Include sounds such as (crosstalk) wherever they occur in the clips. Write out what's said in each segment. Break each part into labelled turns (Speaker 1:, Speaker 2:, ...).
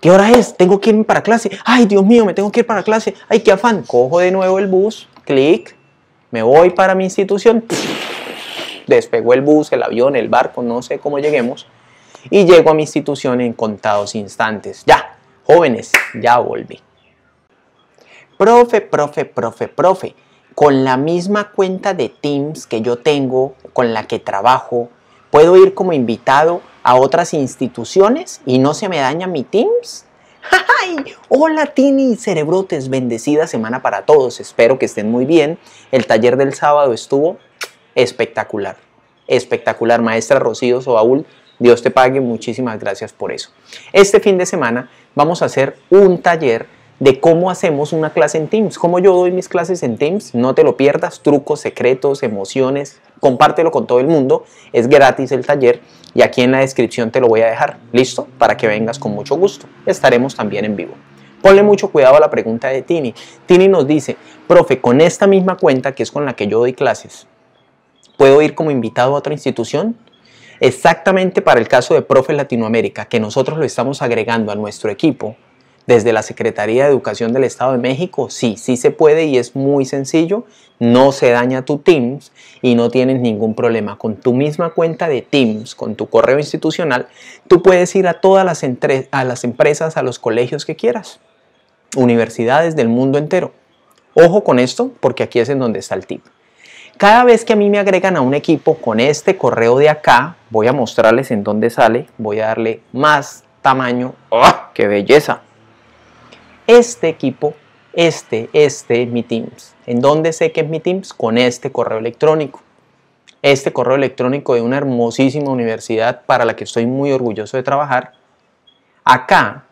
Speaker 1: ¿Qué hora es? Tengo que irme para clase. Ay, Dios mío, me tengo que ir para clase. Ay, qué afán. Cojo de nuevo el bus, clic, me voy para mi institución. Despegó el bus, el avión, el barco, no sé cómo lleguemos. Y llego a mi institución en contados instantes. Ya, jóvenes, ya volví. Profe, profe, profe, profe. Con la misma cuenta de Teams que yo tengo, con la que trabajo, puedo ir como invitado a otras instituciones y no se me daña mi Teams? (laughs) Hola Tini, cerebrotes, bendecida semana para todos, espero que estén muy bien. El taller del sábado estuvo espectacular, espectacular, maestra Rocío Sobaúl, Dios te pague, muchísimas gracias por eso. Este fin de semana vamos a hacer un taller de cómo hacemos una clase en Teams, cómo yo doy mis clases en Teams, no te lo pierdas, trucos, secretos, emociones, compártelo con todo el mundo, es gratis el taller y aquí en la descripción te lo voy a dejar, listo, para que vengas con mucho gusto, estaremos también en vivo. Ponle mucho cuidado a la pregunta de Tini. Tini nos dice, profe, con esta misma cuenta que es con la que yo doy clases, ¿puedo ir como invitado a otra institución? Exactamente para el caso de Profe Latinoamérica, que nosotros lo estamos agregando a nuestro equipo, desde la Secretaría de Educación del Estado de México, sí, sí se puede y es muy sencillo, no se daña tu Teams y no tienes ningún problema. Con tu misma cuenta de Teams, con tu correo institucional, tú puedes ir a todas las, a las empresas, a los colegios que quieras, universidades del mundo entero. Ojo con esto porque aquí es en donde está el tip. Cada vez que a mí me agregan a un equipo con este correo de acá, voy a mostrarles en dónde sale, voy a darle más tamaño. ¡Oh, ¡Qué belleza! este equipo, este, este mi Teams. ¿En dónde sé que es mi Teams? Con este correo electrónico. Este correo electrónico de una hermosísima universidad para la que estoy muy orgulloso de trabajar. Acá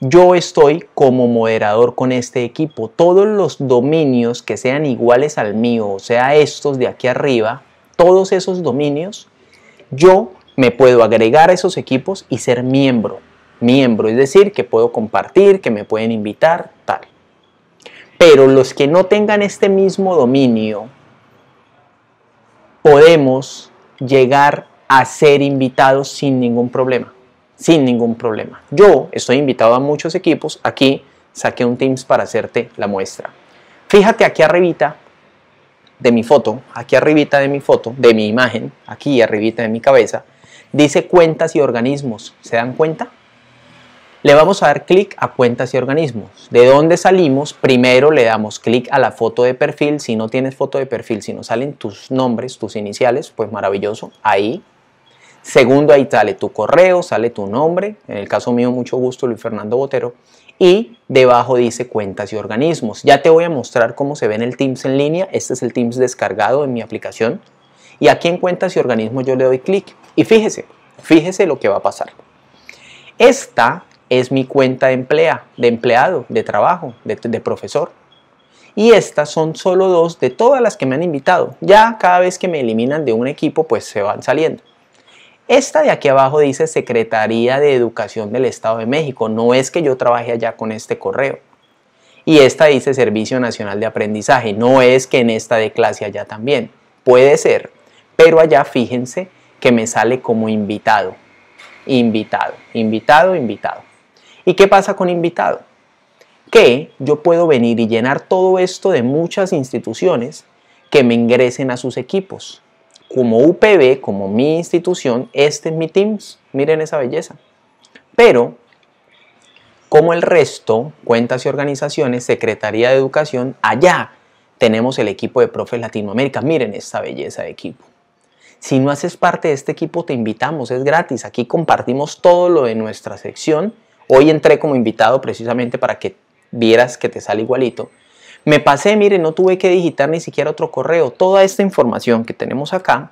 Speaker 1: yo estoy como moderador con este equipo. Todos los dominios que sean iguales al mío, o sea, estos de aquí arriba, todos esos dominios, yo me puedo agregar a esos equipos y ser miembro miembro, es decir, que puedo compartir, que me pueden invitar, tal. Pero los que no tengan este mismo dominio, podemos llegar a ser invitados sin ningún problema, sin ningún problema. Yo estoy invitado a muchos equipos, aquí saqué un Teams para hacerte la muestra. Fíjate aquí arribita de mi foto, aquí arribita de mi foto, de mi imagen, aquí arribita de mi cabeza, dice cuentas y organismos. ¿Se dan cuenta? le vamos a dar clic a cuentas y organismos. De dónde salimos, primero le damos clic a la foto de perfil. Si no tienes foto de perfil, si no salen tus nombres, tus iniciales, pues maravilloso, ahí. Segundo, ahí sale tu correo, sale tu nombre. En el caso mío, mucho gusto, Luis Fernando Botero. Y debajo dice cuentas y organismos. Ya te voy a mostrar cómo se ve en el Teams en línea. Este es el Teams descargado en mi aplicación. Y aquí en cuentas y organismos yo le doy clic. Y fíjese, fíjese lo que va a pasar. Esta es mi cuenta de emplea, de empleado, de trabajo, de, de profesor. Y estas son solo dos de todas las que me han invitado. Ya cada vez que me eliminan de un equipo, pues se van saliendo. Esta de aquí abajo dice Secretaría de Educación del Estado de México. No es que yo trabaje allá con este correo. Y esta dice Servicio Nacional de Aprendizaje. No es que en esta de clase allá también. Puede ser. Pero allá fíjense que me sale como invitado. Invitado, invitado, invitado. ¿Y qué pasa con invitado? Que yo puedo venir y llenar todo esto de muchas instituciones que me ingresen a sus equipos. Como UPB, como mi institución, este es mi Teams. Miren esa belleza. Pero, como el resto, cuentas y organizaciones, Secretaría de Educación, allá tenemos el equipo de Profes Latinoamérica. Miren esta belleza de equipo. Si no haces parte de este equipo, te invitamos, es gratis. Aquí compartimos todo lo de nuestra sección Hoy entré como invitado precisamente para que vieras que te sale igualito. Me pasé, mire, no tuve que digitar ni siquiera otro correo. Toda esta información que tenemos acá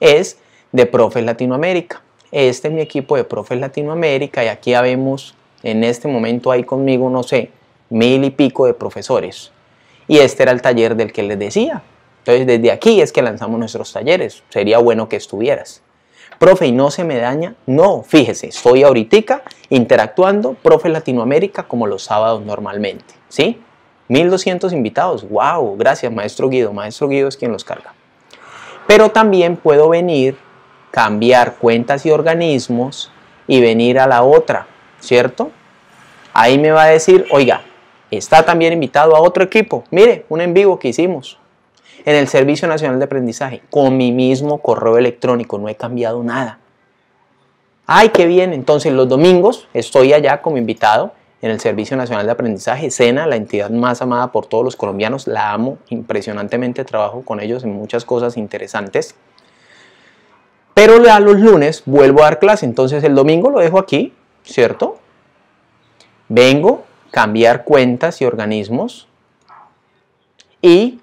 Speaker 1: es de Profes Latinoamérica. Este es mi equipo de Profes Latinoamérica y aquí habemos, vemos, en este momento hay conmigo, no sé, mil y pico de profesores. Y este era el taller del que les decía. Entonces desde aquí es que lanzamos nuestros talleres. Sería bueno que estuvieras. Profe, ¿y no se me daña? No, fíjese, estoy ahorita interactuando, profe Latinoamérica, como los sábados normalmente, ¿sí? 1200 invitados, wow, gracias maestro Guido, maestro Guido es quien los carga. Pero también puedo venir, cambiar cuentas y organismos y venir a la otra, ¿cierto? Ahí me va a decir, oiga, está también invitado a otro equipo, mire, un en vivo que hicimos, en el Servicio Nacional de Aprendizaje, con mi mismo correo electrónico, no he cambiado nada. ¡Ay, qué bien! Entonces los domingos estoy allá como invitado en el Servicio Nacional de Aprendizaje, SENA, la entidad más amada por todos los colombianos, la amo impresionantemente, trabajo con ellos en muchas cosas interesantes. Pero a los lunes vuelvo a dar clase, entonces el domingo lo dejo aquí, ¿cierto? Vengo, cambiar cuentas y organismos y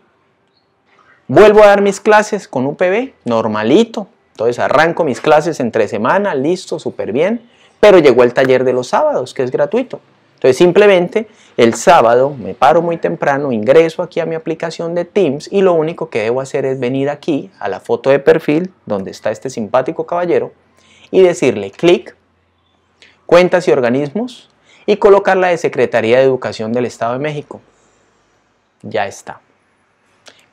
Speaker 1: Vuelvo a dar mis clases con UPB, normalito. Entonces arranco mis clases entre semana, listo, súper bien. Pero llegó el taller de los sábados, que es gratuito. Entonces simplemente el sábado me paro muy temprano, ingreso aquí a mi aplicación de Teams y lo único que debo hacer es venir aquí a la foto de perfil donde está este simpático caballero y decirle clic, cuentas y organismos y la de Secretaría de Educación del Estado de México. Ya está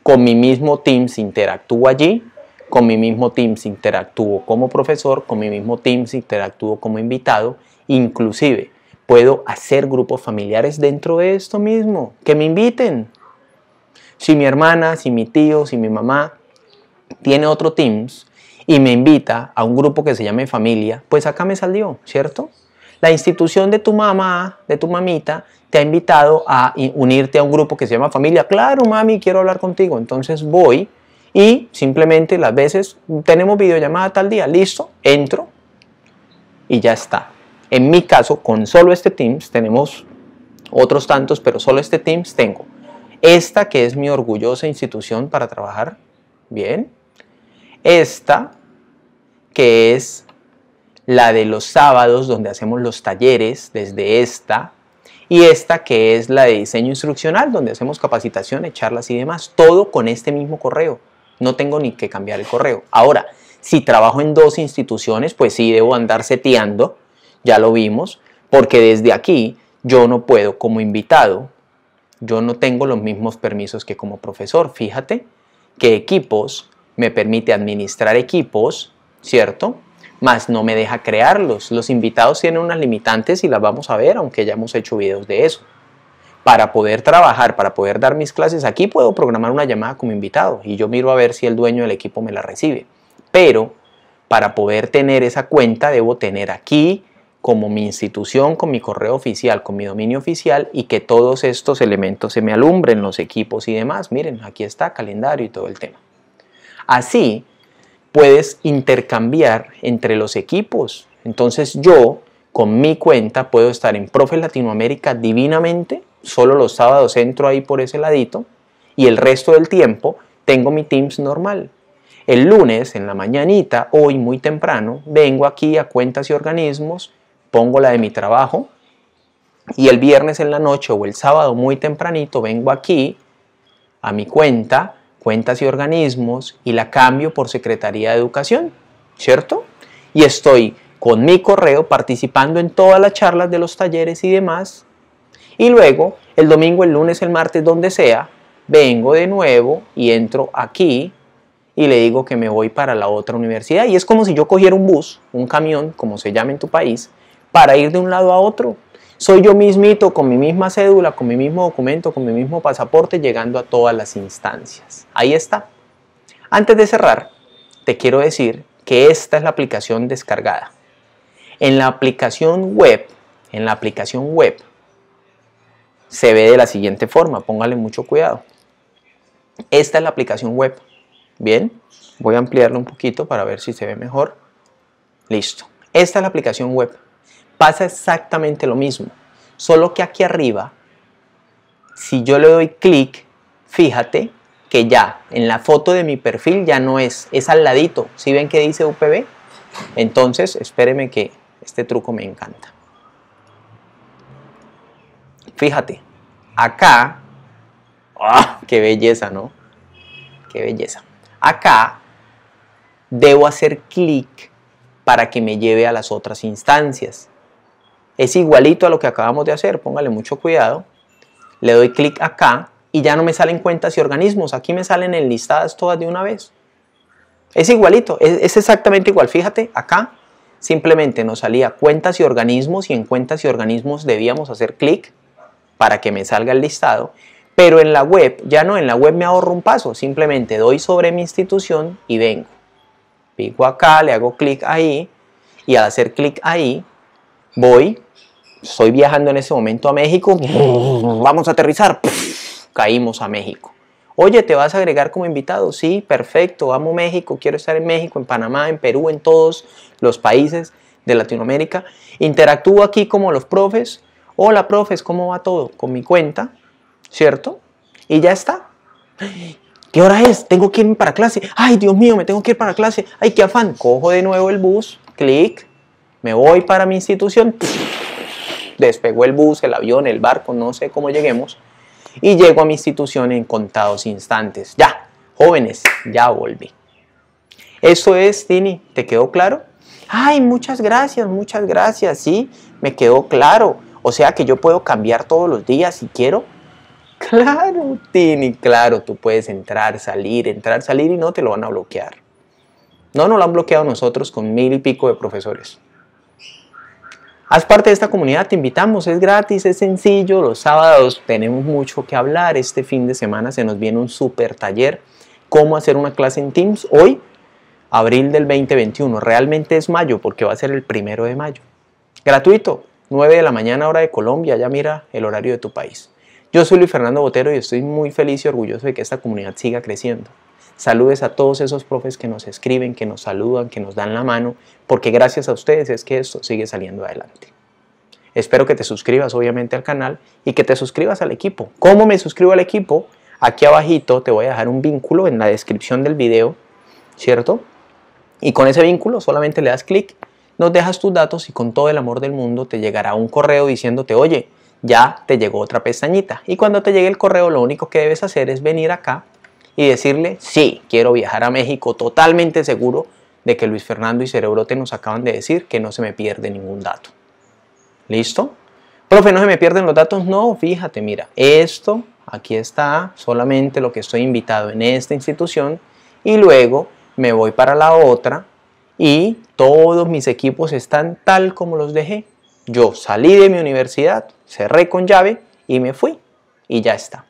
Speaker 1: con mi mismo Teams interactúo allí, con mi mismo Teams interactúo como profesor, con mi mismo Teams interactúo como invitado, inclusive puedo hacer grupos familiares dentro de esto mismo, que me inviten. Si mi hermana, si mi tío, si mi mamá tiene otro Teams y me invita a un grupo que se llame familia, pues acá me salió, ¿cierto? La institución de tu mamá, de tu mamita, te ha invitado a unirte a un grupo que se llama familia. Claro, mami, quiero hablar contigo. Entonces voy y simplemente las veces tenemos videollamada tal día, listo, entro y ya está. En mi caso, con solo este Teams, tenemos otros tantos, pero solo este Teams tengo. Esta que es mi orgullosa institución para trabajar, bien. Esta que es la de los sábados donde hacemos los talleres desde esta y esta que es la de diseño instruccional donde hacemos capacitaciones, charlas y demás, todo con este mismo correo. No tengo ni que cambiar el correo. Ahora, si trabajo en dos instituciones, pues sí debo andar seteando, ya lo vimos, porque desde aquí yo no puedo como invitado, yo no tengo los mismos permisos que como profesor. Fíjate que equipos me permite administrar equipos, ¿cierto? Más, no me deja crearlos. Los invitados tienen unas limitantes y las vamos a ver, aunque ya hemos hecho videos de eso. Para poder trabajar, para poder dar mis clases aquí, puedo programar una llamada como invitado y yo miro a ver si el dueño del equipo me la recibe. Pero para poder tener esa cuenta, debo tener aquí como mi institución, con mi correo oficial, con mi dominio oficial y que todos estos elementos se me alumbren, los equipos y demás. Miren, aquí está calendario y todo el tema. Así, puedes intercambiar entre los equipos. Entonces yo con mi cuenta puedo estar en profe Latinoamérica divinamente, solo los sábados entro ahí por ese ladito y el resto del tiempo tengo mi Teams normal. El lunes en la mañanita, hoy muy temprano, vengo aquí a cuentas y organismos, pongo la de mi trabajo y el viernes en la noche o el sábado muy tempranito vengo aquí a mi cuenta cuentas y organismos y la cambio por Secretaría de Educación, ¿cierto? Y estoy con mi correo participando en todas las charlas de los talleres y demás. Y luego, el domingo, el lunes, el martes, donde sea, vengo de nuevo y entro aquí y le digo que me voy para la otra universidad. Y es como si yo cogiera un bus, un camión, como se llama en tu país, para ir de un lado a otro. Soy yo mismito con mi misma cédula, con mi mismo documento, con mi mismo pasaporte, llegando a todas las instancias. Ahí está. Antes de cerrar, te quiero decir que esta es la aplicación descargada. En la aplicación web, en la aplicación web, se ve de la siguiente forma, póngale mucho cuidado. Esta es la aplicación web. Bien, voy a ampliarlo un poquito para ver si se ve mejor. Listo. Esta es la aplicación web pasa exactamente lo mismo. Solo que aquí arriba, si yo le doy clic, fíjate que ya en la foto de mi perfil ya no es, es al ladito. ¿Sí ven que dice UPB? Entonces, espéreme que este truco me encanta. Fíjate, acá, ah. ¡Qué belleza, ¿no? ¡Qué belleza! Acá debo hacer clic para que me lleve a las otras instancias. Es igualito a lo que acabamos de hacer, póngale mucho cuidado. Le doy clic acá y ya no me salen cuentas y organismos, aquí me salen enlistadas todas de una vez. Es igualito, es, exactamente igual, fíjate, acá simplemente nos salía cuentas y organismos y en cuentas y organismos debíamos hacer clic para que me salga el listado, pero en la web, ya no, en la web me ahorro un paso, simplemente doy sobre mi institución y vengo. Pico acá, le hago clic ahí y al hacer clic ahí voy estoy viajando en ese momento a México, vamos a aterrizar, caímos a México. Oye, ¿te vas a agregar como invitado? Sí, perfecto, amo México, quiero estar en México, en Panamá, en Perú, en todos los países de Latinoamérica. Interactúo aquí como los profes. Hola, profes, ¿cómo va todo? Con mi cuenta, ¿cierto? Y ya está. ¿Qué hora es? Tengo que irme para clase. Ay, Dios mío, me tengo que ir para clase. Ay, qué afán. Cojo de nuevo el bus, clic, me voy para mi institución despegó el bus, el avión, el barco, no sé cómo lleguemos, y llego a mi institución en contados instantes. Ya, jóvenes, ya volví. Eso es, Tini, ¿te quedó claro? Ay, muchas gracias, muchas gracias, sí, me quedó claro. O sea que yo puedo cambiar todos los días si quiero. Claro, Tini, claro, tú puedes entrar, salir, entrar, salir y no te lo van a bloquear. No, no lo han bloqueado nosotros con mil y pico de profesores. Haz parte de esta comunidad, te invitamos, es gratis, es sencillo, los sábados tenemos mucho que hablar, este fin de semana se nos viene un super taller, cómo hacer una clase en Teams, hoy, abril del 2021, realmente es mayo porque va a ser el primero de mayo. Gratuito, 9 de la mañana hora de Colombia, ya mira el horario de tu país. Yo soy Luis Fernando Botero y estoy muy feliz y orgulloso de que esta comunidad siga creciendo. Saludes a todos esos profes que nos escriben, que nos saludan, que nos dan la mano, porque gracias a ustedes es que esto sigue saliendo adelante. Espero que te suscribas obviamente al canal y que te suscribas al equipo. ¿Cómo me suscribo al equipo? Aquí abajito te voy a dejar un vínculo en la descripción del video, ¿cierto? Y con ese vínculo solamente le das clic, nos dejas tus datos y con todo el amor del mundo te llegará un correo diciéndote, oye, ya te llegó otra pestañita. Y cuando te llegue el correo lo único que debes hacer es venir acá y decirle, sí, quiero viajar a México totalmente seguro de que Luis Fernando y Cerebrote nos acaban de decir que no se me pierde ningún dato. ¿Listo? Profe, no se me pierden los datos. No, fíjate, mira, esto, aquí está solamente lo que estoy invitado en esta institución y luego me voy para la otra y todos mis equipos están tal como los dejé. Yo salí de mi universidad, cerré con llave y me fui y ya está.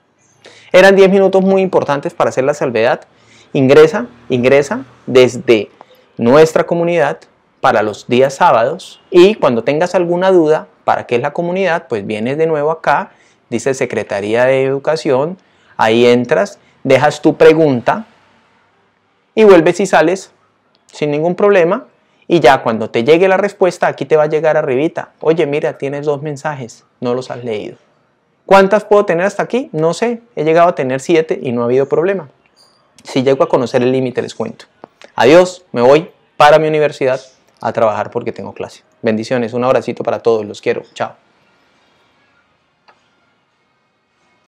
Speaker 1: Eran 10 minutos muy importantes para hacer la salvedad. Ingresa, ingresa desde nuestra comunidad para los días sábados y cuando tengas alguna duda para qué es la comunidad, pues vienes de nuevo acá, dice Secretaría de Educación, ahí entras, dejas tu pregunta y vuelves y sales sin ningún problema y ya cuando te llegue la respuesta aquí te va a llegar arribita, oye mira tienes dos mensajes, no los has leído. ¿Cuántas puedo tener hasta aquí? No sé, he llegado a tener siete y no ha habido problema. Si llego a conocer el límite les cuento. Adiós, me voy para mi universidad a trabajar porque tengo clase. Bendiciones, un abracito para todos, los quiero, chao.